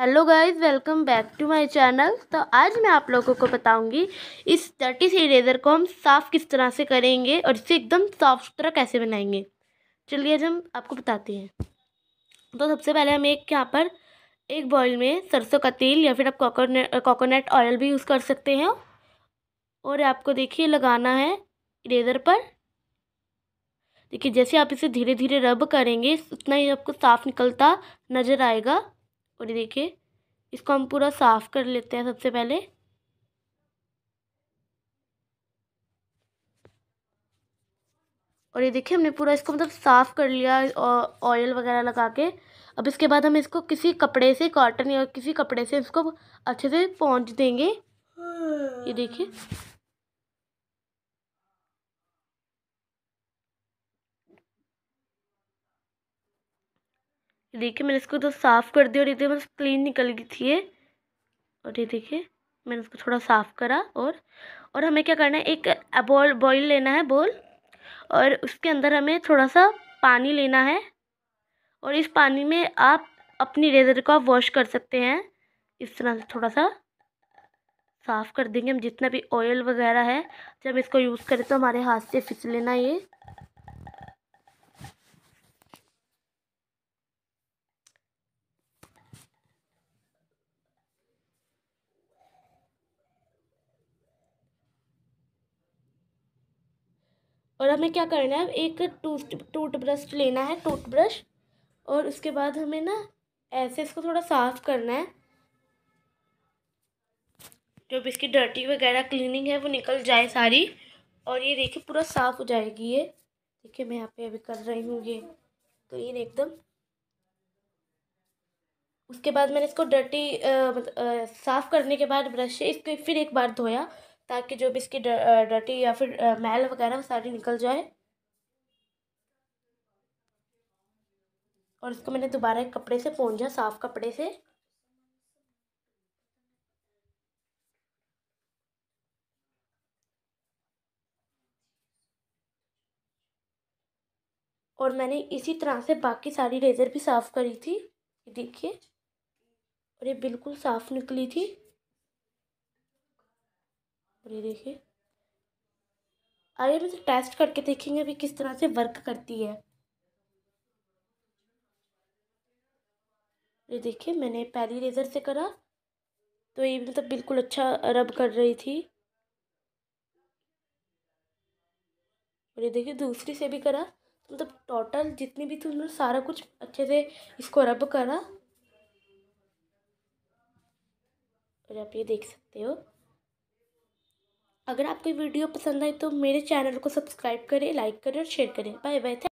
hello guys welcome back to my channel तो आज मैं आप लोगों को बताऊंगी इस डर्टी से इरेजर को हम साफ़ किस तरह से करेंगे और इसे एकदम साफ़ सुथरा कैसे बनाएंगे चलिए आज हम आपको बताते हैं तो सबसे पहले हम एक यहाँ पर एक बॉयल में सरसों का तेल या फिर आप कोकोनट कोकोनट ऑयल भी यूज़ कर सकते हैं और आपको देखिए लगाना है इरेजर पर देखिए जैसे आप इसे धीरे धीरे रब करेंगे उतना ही आपको साफ़ निकलता नज़र आएगा और ये देखिए इसको हम पूरा साफ़ कर लेते हैं सबसे पहले और ये देखिए हमने पूरा इसको मतलब साफ़ कर लिया ऑयल वगैरह लगा के अब इसके बाद हम इसको किसी कपड़े से कॉटन या किसी कपड़े से इसको अच्छे से पहुँच देंगे ये देखिए देखिए मैंने इसको तो साफ़ कर दिया और ये देखिए बस क्लीन निकल गई थी ये और ये देखिए मैंने इसको थोड़ा साफ़ करा और और हमें क्या करना है एक बॉल बॉयल लेना है बॉल और उसके अंदर हमें थोड़ा सा पानी लेना है और इस पानी में आप अपनी रेजर को आप वॉश कर सकते हैं इस तरह से थोड़ा सा साफ़ कर देंगे हम जितना भी ऑयल वगैरह है जब इसको यूज़ करें तो हमारे हाथ से फिसले ना ये और हमें क्या करना है एक टूथ टूथब्रश लेना है टूथब्रश और उसके बाद हमें ना ऐसे इसको थोड़ा साफ़ करना है जो भी इसकी डर्टी वगैरह क्लीनिंग है वो निकल जाए सारी और ये देखिए पूरा साफ़ हो जाएगी ये देखिए मैं यहाँ पे अभी कर रही हूँ ये क्लीन तो एकदम उसके बाद मैंने इसको डर्टी साफ़ करने के बाद ब्रश से इसको फिर एक बार धोया ताकि जो भी इसकी डटी या फिर मैल वगैरह वो सारी निकल जाए और इसको मैंने दोबारा एक कपड़े से पोंझा साफ़ कपड़े से और मैंने इसी तरह से बाकी सारी रेज़र भी साफ़ करी थी देखिए और ये बिल्कुल साफ़ निकली थी और ये देखिए आइए हम इसे टेस्ट करके देखेंगे अभी किस तरह से वर्क करती है ये देखिए मैंने पहली रेज़र से करा तो ये मतलब बिल्कुल अच्छा रब कर रही थी और ये देखिए दूसरी से भी करा तो मतलब टोटल जितनी भी थी उन्होंने सारा कुछ अच्छे से इसको रब करा और आप ये देख सकते हो अगर आपको वीडियो पसंद आए तो मेरे चैनल को सब्सक्राइब करें लाइक करें और शेयर करें बाय बाय